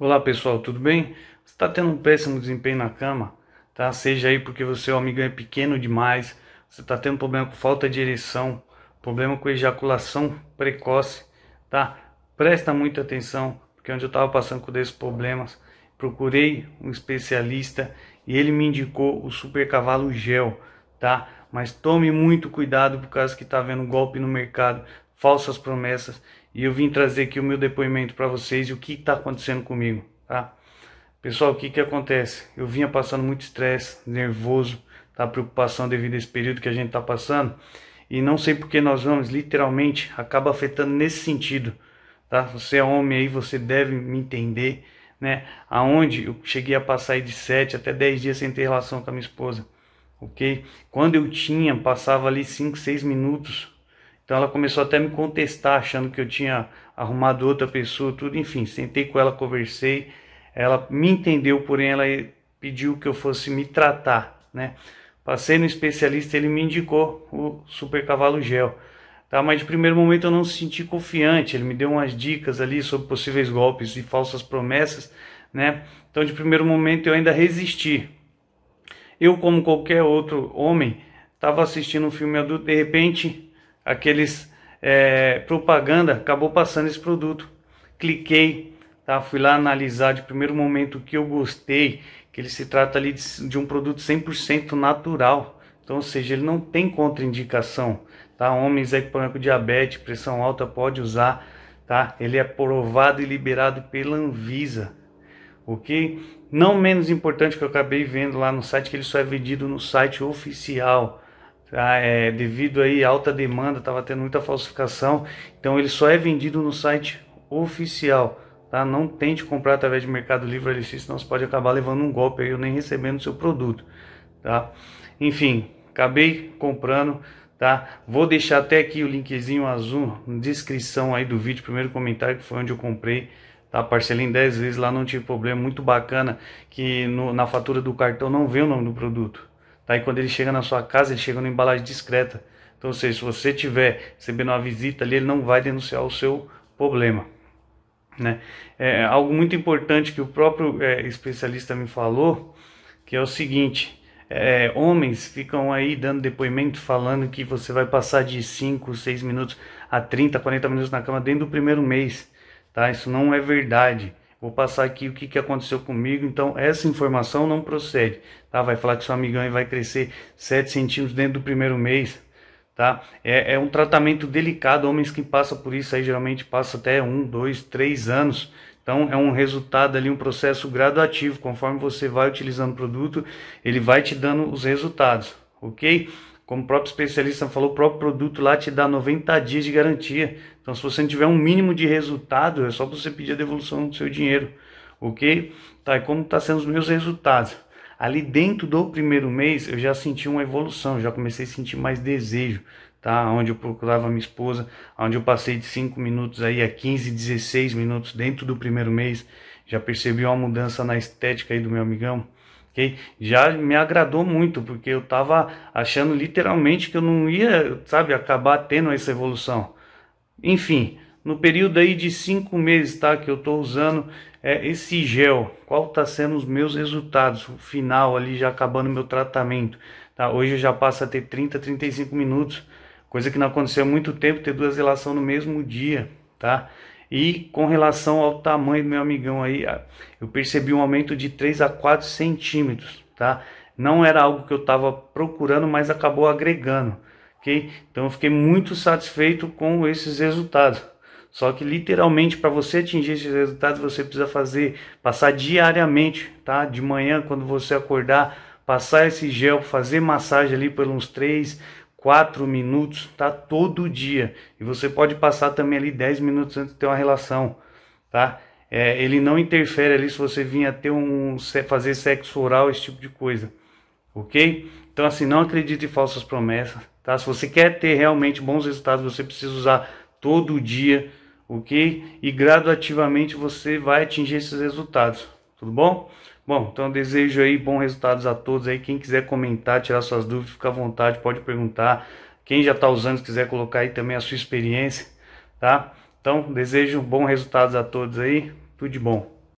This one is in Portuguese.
Olá pessoal, tudo bem? Você está tendo um péssimo desempenho na cama, tá? Seja aí porque o seu amigo é pequeno demais, você está tendo problema com falta de ereção, problema com ejaculação precoce, tá? Presta muita atenção, porque onde eu estava passando com desses problemas, procurei um especialista e ele me indicou o Super Cavalo Gel, tá? Mas tome muito cuidado por causa que está havendo golpe no mercado, falsas promessas e eu vim trazer aqui o meu depoimento para vocês e o que está acontecendo comigo, tá? Pessoal, o que que acontece? Eu vinha passando muito estresse, nervoso, tá? Preocupação devido a esse período que a gente está passando e não sei porque nós vamos, literalmente, acaba afetando nesse sentido, tá? Você é homem aí, você deve me entender, né? Aonde eu cheguei a passar aí de 7 até 10 dias sem ter relação com a minha esposa, ok? Quando eu tinha, passava ali 5, 6 minutos então ela começou até a me contestar, achando que eu tinha arrumado outra pessoa, tudo, enfim, sentei com ela, conversei, ela me entendeu, porém ela pediu que eu fosse me tratar, né? Passei no especialista, ele me indicou o Super Cavalo Gel. Tá, mas de primeiro momento eu não me senti confiante, ele me deu umas dicas ali sobre possíveis golpes e falsas promessas, né? Então de primeiro momento eu ainda resisti. Eu, como qualquer outro homem, estava assistindo um filme adulto, de repente aqueles é, propaganda, acabou passando esse produto. Cliquei, tá? fui lá analisar de primeiro momento que eu gostei, que ele se trata ali de, de um produto 100% natural. Então, ou seja, ele não tem contraindicação. Tá? Homens aí com diabetes, pressão alta, pode usar. Tá? Ele é aprovado e liberado pela Anvisa. Ok? Não menos importante que eu acabei vendo lá no site, que ele só é vendido no site oficial ah, é, devido aí alta demanda, estava tendo muita falsificação. Então ele só é vendido no site oficial. Tá? Não tente comprar através de Mercado Livre LX, senão você pode acabar levando um golpe aí ou nem recebendo seu produto. Tá? Enfim, acabei comprando. Tá? Vou deixar até aqui o linkzinho azul na descrição aí do vídeo, primeiro comentário que foi onde eu comprei tá? Parcelei em 10 vezes lá, não tive problema, muito bacana que no, na fatura do cartão não vê o nome do produto, Tá? E quando ele chega na sua casa, ele chega numa embalagem discreta. Então, ou seja, se você tiver recebendo uma visita ali, ele não vai denunciar o seu problema. Né? É, algo muito importante que o próprio é, especialista me falou, que é o seguinte, é, homens ficam aí dando depoimento falando que você vai passar de 5, 6 minutos a 30, 40 minutos na cama dentro do primeiro mês. Tá? Isso não é verdade. Vou passar aqui o que, que aconteceu comigo. Então, essa informação não procede. Tá? Vai falar que seu amigão vai crescer 7 centímetros dentro do primeiro mês. Tá? É, é, um tratamento delicado. Homens que passam por isso aí geralmente passa até 1, 2, 3 anos. Então é um resultado ali, um processo gradativo. Conforme você vai utilizando o produto, ele vai te dando os resultados, ok? Como o próprio especialista falou, o próprio produto lá te dá 90 dias de garantia. Então, se você não tiver um mínimo de resultado, é só você pedir a devolução do seu dinheiro. Ok? Tá, e como está sendo os meus resultados? Ali dentro do primeiro mês, eu já senti uma evolução, já comecei a sentir mais desejo, tá? Onde eu procurava minha esposa, onde eu passei de 5 minutos aí a 15, 16 minutos dentro do primeiro mês, já percebi uma mudança na estética aí do meu amigão ok? Já me agradou muito, porque eu estava achando literalmente que eu não ia, sabe, acabar tendo essa evolução. Enfim, no período aí de cinco meses, tá, que eu estou usando é, esse gel, qual está sendo os meus resultados, o final ali já acabando meu tratamento, tá? Hoje eu já passo a ter 30, 35 minutos, coisa que não aconteceu há muito tempo, ter duas relações no mesmo dia, tá? E com relação ao tamanho do meu amigão aí, eu percebi um aumento de 3 a 4 centímetros, tá? Não era algo que eu estava procurando, mas acabou agregando, ok? Então eu fiquei muito satisfeito com esses resultados. Só que literalmente para você atingir esses resultados, você precisa fazer, passar diariamente, tá? De manhã, quando você acordar, passar esse gel, fazer massagem ali por uns 3, 4 minutos, tá? Todo dia. E você pode passar também ali 10 minutos antes de ter uma relação, tá? É, ele não interfere ali se você vinha ter um fazer sexo oral, esse tipo de coisa, ok? Então assim, não acredite em falsas promessas, tá? Se você quer ter realmente bons resultados, você precisa usar todo dia, ok? E gradativamente você vai atingir esses resultados, tudo bom? Bom, então desejo aí bons resultados a todos aí. Quem quiser comentar, tirar suas dúvidas, fica à vontade, pode perguntar. Quem já está usando, quiser colocar aí também a sua experiência, tá? Então, desejo bons resultados a todos aí. Tudo de bom.